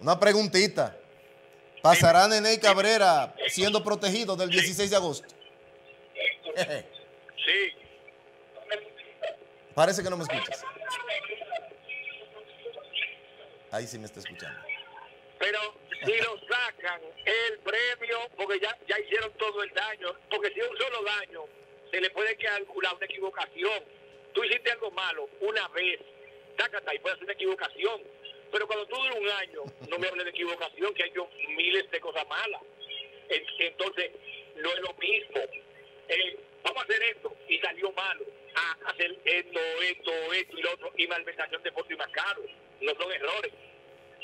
Una preguntita. ¿Pasará Nene y Cabrera siendo protegido del 16 de agosto? Sí. Parece que no me escuchas. Ahí sí me está escuchando. Pero si lo sacan, el premio, porque ya, ya hicieron todo el daño, porque si un solo daño, se le puede calcular una equivocación. Tú hiciste algo malo una vez, sácate y puede hacer una equivocación pero cuando tú duras un año, no me hables de equivocación, que hay miles de cosas malas. Entonces, no es lo mismo. Eh, vamos a hacer esto y salió malo. a hacer esto, esto, esto y lo otro. Y malversación de y más caro. No son errores,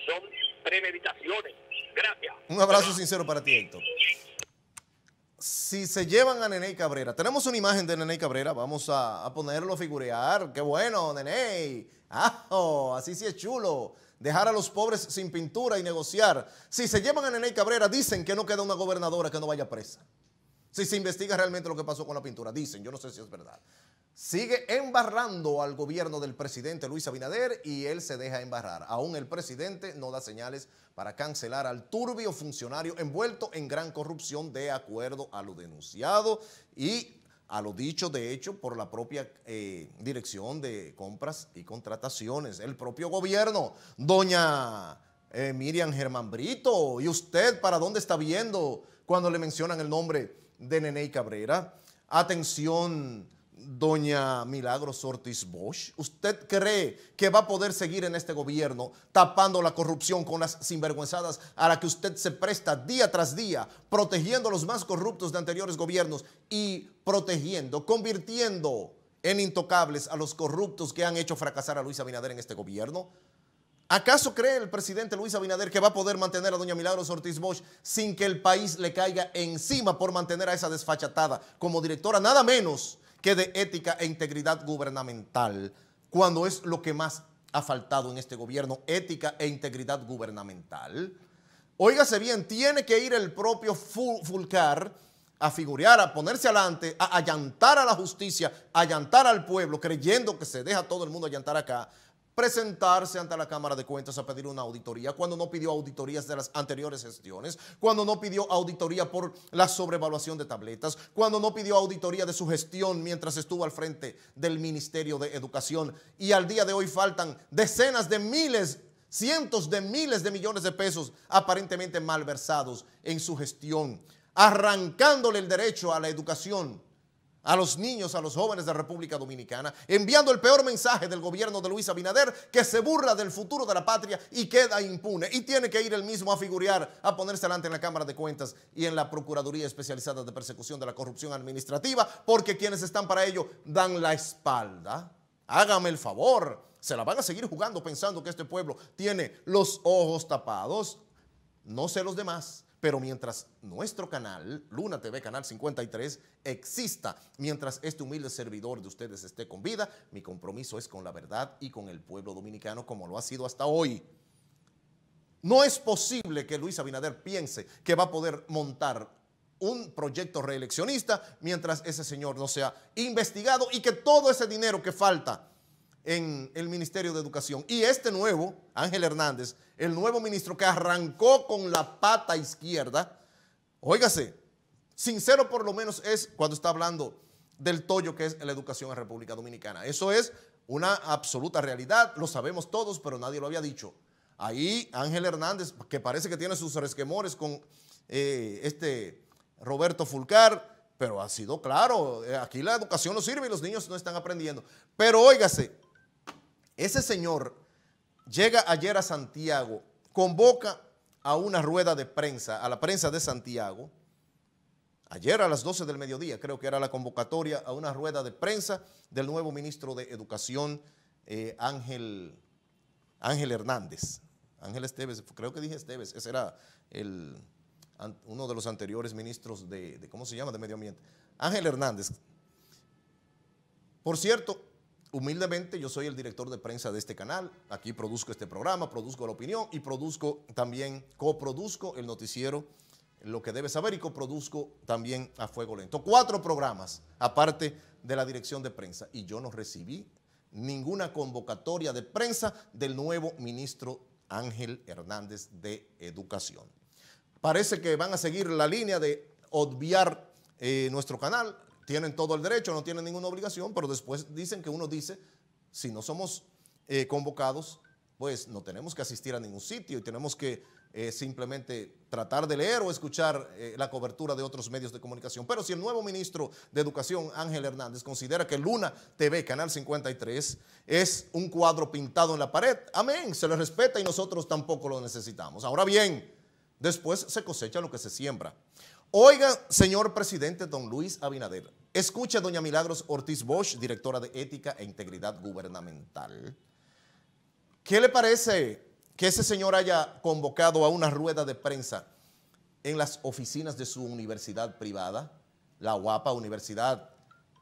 son premeditaciones. Gracias. Un abrazo sincero para ti, Héctor si se llevan a Nene Cabrera, tenemos una imagen de Nene Cabrera, vamos a, ponerlo a figurear. Qué bueno, Nene. Ah, así sí es chulo. Dejar a los pobres sin pintura y negociar. Si se llevan a Nene Cabrera, dicen que no queda una gobernadora que no vaya presa. Si se investiga realmente lo que pasó con la pintura, dicen, yo no sé si es verdad sigue embarrando al gobierno del presidente Luis Abinader y él se deja embarrar. Aún el presidente no da señales para cancelar al turbio funcionario envuelto en gran corrupción de acuerdo a lo denunciado y a lo dicho de hecho por la propia eh, dirección de compras y contrataciones, el propio gobierno, doña eh, Miriam Germán Brito, ¿y usted para dónde está viendo cuando le mencionan el nombre de Nene Cabrera? Atención doña Milagros Ortiz Bosch? ¿Usted cree que va a poder seguir en este gobierno tapando la corrupción con las sinvergüenzadas a la que usted se presta día tras día, protegiendo a los más corruptos de anteriores gobiernos y protegiendo, convirtiendo en intocables a los corruptos que han hecho fracasar a Luis Abinader en este gobierno? ¿Acaso cree el presidente Luis Abinader que va a poder mantener a doña Milagros Ortiz Bosch sin que el país le caiga encima por mantener a esa desfachatada como directora nada menos que de ética e integridad gubernamental, cuando es lo que más ha faltado en este gobierno, ética e integridad gubernamental. Óigase bien, tiene que ir el propio Fulcar a figurear, a ponerse adelante, a allantar a la justicia, a allantar al pueblo, creyendo que se deja todo el mundo allantar acá, presentarse ante la Cámara de Cuentas a pedir una auditoría, cuando no pidió auditorías de las anteriores gestiones, cuando no pidió auditoría por la sobrevaluación de tabletas, cuando no pidió auditoría de su gestión mientras estuvo al frente del Ministerio de Educación y al día de hoy faltan decenas de miles, cientos de miles de millones de pesos aparentemente malversados en su gestión, arrancándole el derecho a la educación a los niños, a los jóvenes de la República Dominicana, enviando el peor mensaje del gobierno de Luis Abinader, que se burla del futuro de la patria y queda impune. Y tiene que ir él mismo a figurar, a ponerse delante en la Cámara de Cuentas y en la Procuraduría Especializada de Persecución de la Corrupción Administrativa, porque quienes están para ello dan la espalda. Hágame el favor, se la van a seguir jugando pensando que este pueblo tiene los ojos tapados, no sé los demás pero mientras nuestro canal, Luna TV Canal 53, exista, mientras este humilde servidor de ustedes esté con vida, mi compromiso es con la verdad y con el pueblo dominicano como lo ha sido hasta hoy. No es posible que Luis Abinader piense que va a poder montar un proyecto reeleccionista mientras ese señor no sea investigado y que todo ese dinero que falta en el Ministerio de Educación. Y este nuevo, Ángel Hernández, el nuevo ministro que arrancó con la pata izquierda, óigase, sincero por lo menos es cuando está hablando del tollo que es la educación en República Dominicana. Eso es una absoluta realidad, lo sabemos todos, pero nadie lo había dicho. Ahí Ángel Hernández, que parece que tiene sus resquemores con eh, este Roberto Fulcar, pero ha sido claro, eh, aquí la educación no sirve y los niños no están aprendiendo. Pero óigase, ese señor llega ayer a Santiago, convoca a una rueda de prensa, a la prensa de Santiago, ayer a las 12 del mediodía, creo que era la convocatoria a una rueda de prensa del nuevo ministro de Educación, eh, Ángel, Ángel Hernández. Ángel Esteves, creo que dije Esteves, ese era el, uno de los anteriores ministros de, de, ¿cómo se llama?, de Medio Ambiente. Ángel Hernández. Por cierto, humildemente yo soy el director de prensa de este canal, aquí produzco este programa, produzco la opinión y produzco también, coproduzco el noticiero Lo que debes saber y coproduzco también a Fuego Lento. Cuatro programas aparte de la dirección de prensa y yo no recibí ninguna convocatoria de prensa del nuevo ministro Ángel Hernández de Educación. Parece que van a seguir la línea de obviar eh, nuestro canal, tienen todo el derecho, no tienen ninguna obligación, pero después dicen que uno dice, si no somos eh, convocados, pues no tenemos que asistir a ningún sitio y tenemos que eh, simplemente tratar de leer o escuchar eh, la cobertura de otros medios de comunicación. Pero si el nuevo ministro de Educación, Ángel Hernández, considera que Luna TV, Canal 53, es un cuadro pintado en la pared, amén, se le respeta y nosotros tampoco lo necesitamos. Ahora bien, después se cosecha lo que se siembra. Oiga, señor presidente don Luis Abinader, escucha a doña Milagros Ortiz Bosch, directora de Ética e Integridad Gubernamental. ¿Qué le parece que ese señor haya convocado a una rueda de prensa en las oficinas de su universidad privada, la guapa Universidad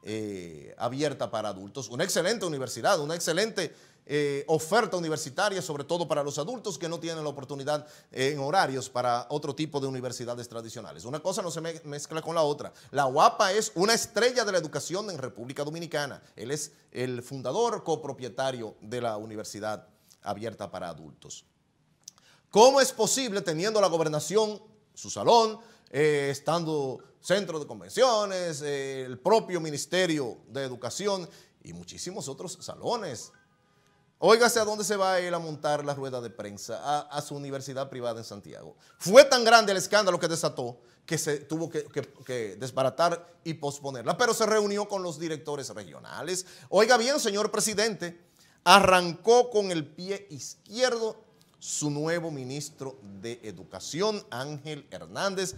eh, abierta para adultos. Una excelente universidad, una excelente eh, oferta universitaria, sobre todo para los adultos que no tienen la oportunidad eh, en horarios para otro tipo de universidades tradicionales. Una cosa no se mezcla con la otra. La UAPA es una estrella de la educación en República Dominicana. Él es el fundador copropietario de la Universidad Abierta para Adultos. ¿Cómo es posible teniendo la gobernación, su salón, estando centro de convenciones, eh, el propio Ministerio de Educación y muchísimos otros salones. Óigase a dónde se va él a montar la rueda de prensa, a, su universidad privada en Santiago. Fue tan grande el escándalo que desató que se tuvo que, desbaratar y posponerla, pero se reunió con los directores regionales. Oiga bien, señor presidente, arrancó con el pie izquierdo su nuevo ministro de Educación, Ángel Hernández,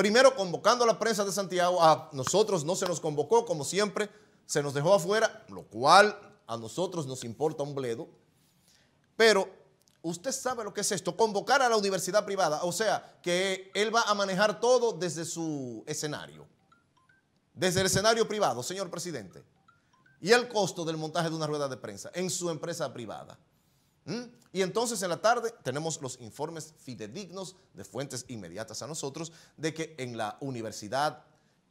primero convocando a la prensa de Santiago, a nosotros no se nos convocó, como siempre, se nos dejó afuera, lo cual a nosotros nos importa un bledo. Pero usted sabe lo que es esto, convocar a la universidad privada, o sea, que él va a manejar todo desde su escenario, desde el escenario privado, señor presidente. Y el costo del montaje de una rueda de prensa en su empresa privada. ¿Mm? Y entonces en la tarde tenemos los informes fidedignos de fuentes inmediatas a nosotros de que en la Universidad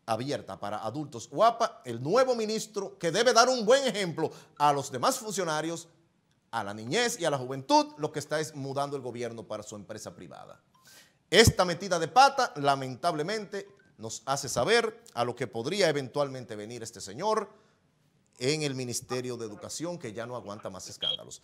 Abierta para Adultos UAPA, el nuevo ministro que debe dar un buen ejemplo a los demás funcionarios, a la niñez y a la juventud, lo que está es mudando el gobierno para su empresa privada. Esta metida de pata, lamentablemente, nos hace saber a lo que podría eventualmente venir este señor en el Ministerio de Educación, que ya no aguanta más escándalos.